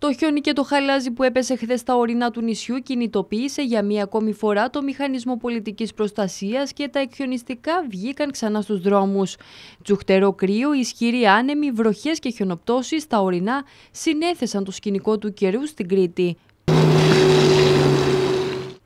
Το χιόνι και το χαλάζι που έπεσε χθες στα ορεινά του νησιού κινητοποίησε για μία ακόμη φορά το μηχανισμό πολιτικής προστασίας και τα εκχιονιστικά βγήκαν ξανά στους δρόμους. Τσουχτερό κρύο, ισχυροί άνεμοι, βροχές και χιονοπτώσεις στα ορεινά συνέθεσαν το σκηνικό του καιρού στην Κρήτη.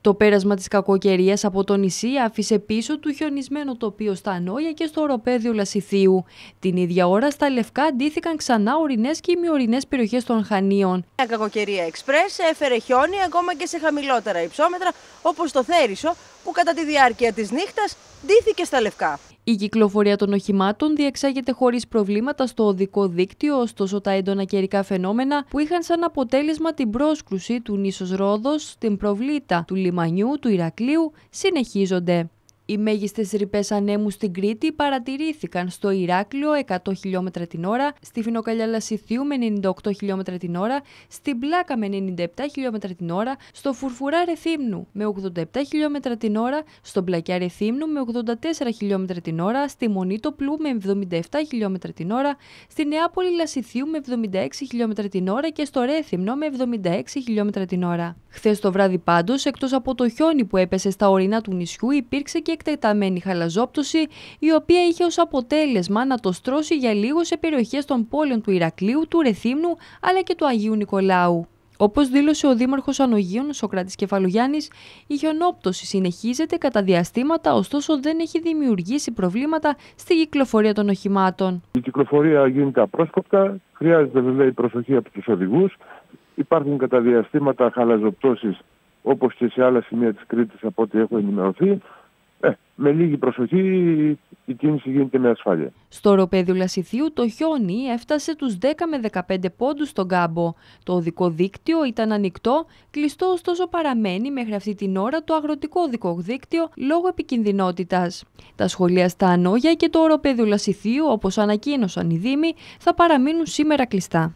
Το πέρασμα της κακοκαιρίας από το νησί άφησε πίσω του χιονισμένο τοπίο στα Νόια και στο οροπέδιο Λασιθίου. Την ίδια ώρα στα Λευκά αντίθηκαν ξανά ορεινές και ημιορεινές περιοχές των Χανίων. Η κακοκαιρία εξπρές έφερε χιόνι ακόμα και σε χαμηλότερα υψόμετρα όπως το Θέρισο που κατά τη διάρκεια της νύχτας ντύθηκε στα λευκά. Η κυκλοφορία των οχημάτων διεξάγεται χωρίς προβλήματα στο οδικό δίκτυο, ωστόσο τα έντονα καιρικά φαινόμενα που είχαν σαν αποτέλεσμα την πρόσκρουση του νήσος Ρόδος, στην προβλήτα του λιμανιού του Ηρακλείου συνεχίζονται. Οι μέγιστες ρηπές ανέμου στην Κρήτη παρατηρήθηκαν στο Ηράκλειο 100 χιλιόμετρα την ώρα, στη Φινοκαλιά Λασιθίου με 98 χιλιόμετρα την ώρα, στην Πλάκα με 97 χιλιόμετρα την ώρα, στο Φουρφουρά Ρεθύμνου με 87 χιλιόμετρα την ώρα, στο Πλακιά Ρεθύμνου με 84 χιλιόμετρα την ώρα, στη Μονή Πλού με 77 χιλιόμετρα την ώρα, στη Νεάπολη Λασιθίου με 76 χιλιόμετρα την ώρα και στο Ρέθυμνο με 76 χιλιόμετρα την ώρα. Χθες το βράδυ πάντως, εκτός από το χιόνι που έπεσε στα ορεινά του νησιού, υπήρξε και εκτεταμένη χαλαζόπτωση, η οποία είχε ως αποτέλεσμα να το στρώσει για λίγο σε περιοχές των πόλεων του Ηρακλείου, του Ρεθύμνου αλλά και του Αγίου Νικολάου. Όπως δήλωσε ο Δήμαρχος Ανογείων, Σοκράτης Κεφαλογιάννης, η χιονόπτωση συνεχίζεται κατά διαστήματα, ωστόσο δεν έχει δημιουργήσει προβλήματα στη κυκλοφορία των οχημάτων. Η κυκλοφορία γίνεται απρόσκοπτα, χρειάζεται βέβαια η προσοχή από τους οδηγούς. Υπάρχουν κατά διαστήματα χαλαζοπτώσεις όπως και σε άλλα σημεία της Κρήτης από ό,τι έχω ενημερωθεί. Ε, με λίγη προσοχή η κίνηση γίνεται με ασφάλεια. Στο οροπέδιο Λασιθίου το χιόνι έφτασε τους 10 με 15 πόντους στον κάμπο. Το οδικό δίκτυο ήταν ανοιχτό, κλειστό ωστόσο παραμένει μέχρι αυτή την ώρα το αγροτικό οδικό δίκτυο λόγω επικινδυνότητας. Τα σχολεία στα Ανόγια και το οροπέδιο Λασιθίου όπως ανακοίνωσαν οι Δήμοι θα παραμείνουν σήμερα κλειστά.